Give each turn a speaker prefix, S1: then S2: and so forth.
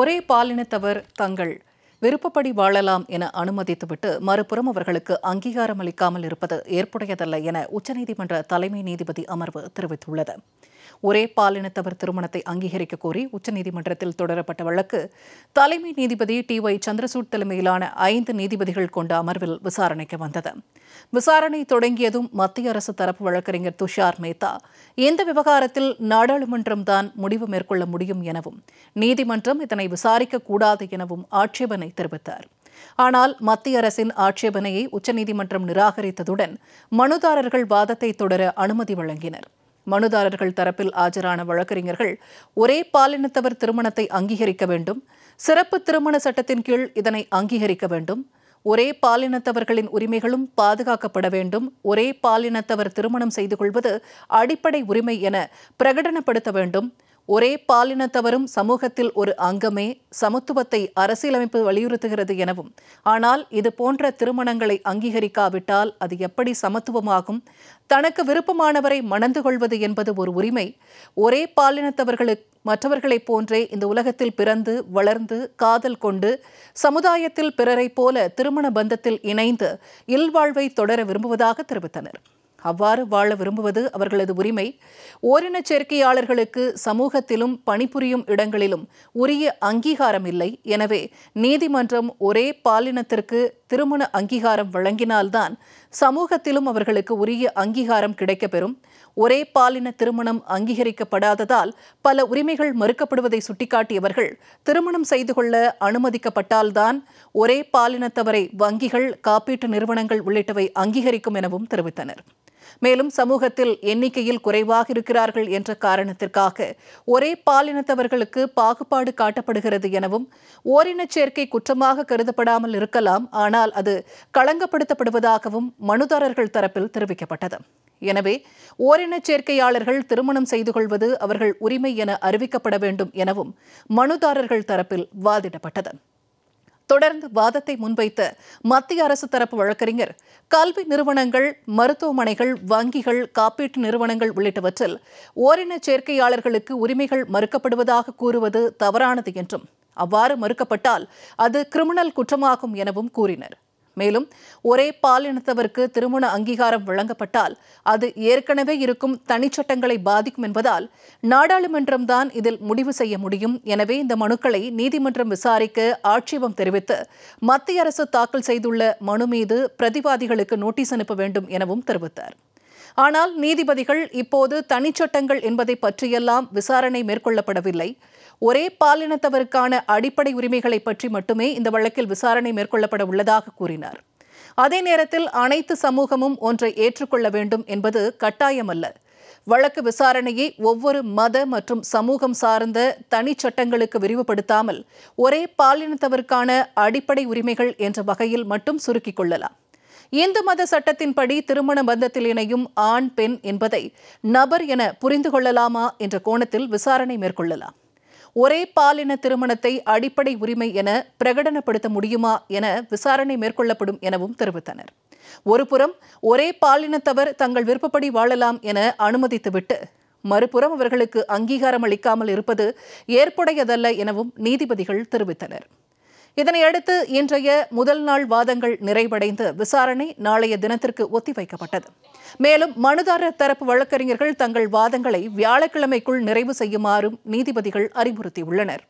S1: ஒரே பாலினத்தவர் தங்கள் விருப்பப்படி வாழலாம் என அனுமதித்துவிட்டு மறுபுறம் அவர்களுக்கு அங்கீகாரம் அளிக்காமல் இருப்பது ஏற்புடையதல்ல என உச்சநீதிமன்ற தலைமை நீதிபதி அமர்வு தெரிவித்துள்ளது ஒரே பாலினத்தவர் திருமணத்தை அங்கீகரிக்க கோரி உச்சநீதிமன்றத்தில் தொடரப்பட்ட வழக்கு தலைமை நீதிபதி டி ஒய் சந்திரசூட் தலைமையிலான ஐந்து நீதிபதிகள் கொண்ட அமர்வில் விசாரணைக்கு வந்தது விசாரணை தொடங்கியதும் மத்திய அரசு தரப்பு வழக்கறிஞர் துஷார் மேத்தா இந்த விவகாரத்தில் நாடாளுமன்றம் தான் முடிவு மேற்கொள்ள முடியும் எனவும் நீதிமன்றம் இதனை விசாரிக்க கூடாது எனவும் ஆட்சேபனை தெரிவித்தார் ஆனால் மத்திய அரசின் ஆட்சேபனையை உச்சநீதிமன்றம் நிராகரித்ததுடன் மனுதாரர்கள் வாதத்தை தொடர அனுமதி வழங்கினர் மனுதாரர்கள் தரப்பில் ஆஜரான வழக்கறிஞர்கள் ஒரே பாலினத்தவர் திருமணத்தை அங்கீகரிக்க வேண்டும் சிறப்பு திருமண சட்டத்தின் கீழ் இதனை அங்கீகரிக்க வேண்டும் ஒரே பாலினத்தவர்களின் உரிமைகளும் பாதுகாக்கப்பட வேண்டும் ஒரே பாலினத்தவர் திருமணம் செய்து கொள்வது அடிப்படை உரிமை என பிரகடனப்படுத்த வேண்டும் ஒரே பாலினத்தவரும் சமூகத்தில் ஒரு அங்கமே சமத்துவத்தை அரசியலமைப்பு வலியுறுத்துகிறது எனவும் ஆனால் இது போன்ற திருமணங்களை அங்கீகரிக்காவிட்டால் அது எப்படி சமத்துவமாகும் தனக்கு விருப்பமானவரை மணந்து கொள்வது என்பது ஒரு உரிமை ஒரே பாலினத்தவர்களுக்கு மற்றவர்களைப் போன்றே இந்த உலகத்தில் பிறந்து வளர்ந்து காதல் கொண்டு சமுதாயத்தில் பிறரைப் போல திருமண பந்தத்தில் இணைந்து இல்வாழ்வை தொடர விரும்புவதாக தெரிவித்தனர் அவ்வாறு வாழ விரும்புவது அவர்களது உரிமை ஓரின சேர்க்கையாளர்களுக்கு சமூகத்திலும் பணிபுரியும் இடங்களிலும் உரிய அங்கீகாரம் இல்லை எனவே நீதிமன்றம் ஒரே பாலினத்திற்கு திருமண அங்கீகாரம் வழங்கினால்தான் சமூகத்திலும் அவர்களுக்கு உரிய அங்கீகாரம் கிடைக்கப்பெறும் ஒரே பாலின திருமணம் அங்கீகரிக்கப்படாததால் பல உரிமைகள் மறுக்கப்படுவதை சுட்டிக்காட்டியவர்கள் திருமணம் செய்து கொள்ள அனுமதிக்கப்பட்டால்தான் ஒரே பாலினத்தவரை வங்கிகள் காப்பீட்டு நிறுவனங்கள் உள்ளிட்டவை அங்கீகரிக்கும் எனவும் தெரிவித்தனர் மேலும் சமூகத்தில் எண்ணிக்கையில் குறைவாக இருக்கிறார்கள் என்ற காரணத்திற்காக ஒரே பாலினத்தவர்களுக்கு பாகுபாடு காட்டப்படுகிறது எனவும் ஓரினச் சேர்க்கை குற்றமாக கருதப்படாமல் இருக்கலாம் ஆனால் அது களங்கப்படுத்தப்படுவதாகவும் மனுதாரர்கள் தரப்பில் தெரிவிக்கப்பட்டது எனவே ஓரினச் சேர்க்கையாளர்கள் திருமணம் செய்து கொள்வது அவர்கள் உரிமை என அறிவிக்கப்பட வேண்டும் எனவும் மனுதாரர்கள் தரப்பில் வாதிடப்பட்டது தொடர்ந்து வாதத்தை முன்வைத்த மத்திய அரசு தரப்பு வழக்கறிஞர் கல்வி நிறுவனங்கள் மருத்துவமனைகள் வங்கிகள் காப்பீட்டு நிறுவனங்கள் உள்ளிட்டவற்றில் ஓரின சேர்க்கையாளர்களுக்கு உரிமைகள் மறுக்கப்படுவதாக கூறுவது தவறானது என்றும் அவ்வாறு மறுக்கப்பட்டால் அது கிரிமினல் குற்றமாகும் எனவும் கூறினர் மேலும் ஒரே பாலினத்தவருக்கு திருமண அங்கீகாரம் வழங்கப்பட்டால் அது ஏற்கனவே இருக்கும் தனிச்சட்டங்களை பாதிக்கும் என்பதால் நாடாளுமன்றம்தான் இதில் முடிவு செய்ய முடியும் எனவே இந்த மனுக்களை நீதிமன்றம் விசாரிக்க ஆட்சேபம் தெரிவித்து மத்திய அரசு தாக்கல் செய்துள்ள மனு மீது பிரதிவாதிகளுக்கு நோட்டீஸ் அனுப்ப வேண்டும் எனவும் தெரிவித்தார் ஆனால் நீதிபதிகள் இப்போது தனிச்சட்டங்கள் என்பதை பற்றியெல்லாம் விசாரணை மேற்கொள்ளப்படவில்லை ஒரே பாலினத்தவருக்கான அடிப்படை உரிமைகளை பற்றி மட்டுமே இந்த வழக்கில் விசாரணை மேற்கொள்ளப்பட உள்ளதாக கூறினார் அதே நேரத்தில் அனைத்து சமூகமும் ஒன்றை ஏற்றுக்கொள்ள வேண்டும் என்பது கட்டாயமல்ல வழக்கு விசாரணையை ஒவ்வொரு மத மற்றும் சமூகம் சார்ந்த தனி சட்டங்களுக்கு விரிவுபடுத்தாமல் ஒரே பாலினத்தவருக்கான அடிப்படை உரிமைகள் என்ற வகையில் மட்டும் சுருக்கிக் கொள்ளலாம் இந்து மத சட்டத்தின்படி திருமண பந்தத்தில் இணையும் ஆண் பெண் என்பதை நபர் என புரிந்து கொள்ளலாமா என்ற கோணத்தில் விசாரணை மேற்கொள்ளலாம் ஒரே பாலின திருமணத்தை அடிப்படை உரிமை என பிரகடனப்படுத்த முடியுமா என விசாரணை மேற்கொள்ளப்படும் எனவும் தெரிவித்தனர் ஒருபுறம் ஒரே பாலினத்தவர் தங்கள் விருப்பப்படி வாழலாம் என அனுமதித்துவிட்டு மறுபுறம் அவர்களுக்கு அங்கீகாரம் அளிக்காமல் இருப்பது ஏற்புடையதல்ல எனவும் நீதிபதிகள் தெரிவித்தனர் இதனையடுத்து இன்றைய முதல் நாள் வாதங்கள் நிறைவடைந்து விசாரணை நாளைய தினத்திற்கு ஒத்திவைக்கப்பட்டது மேலும் மனுதாரர் தரப்பு வழக்கறிஞர்கள் தங்கள் வாதங்களை வியாழக்கிழமைக்குள் நிறைவு செய்யுமாறும் நீதிபதிகள் அறிவுறுத்தியுள்ளனா்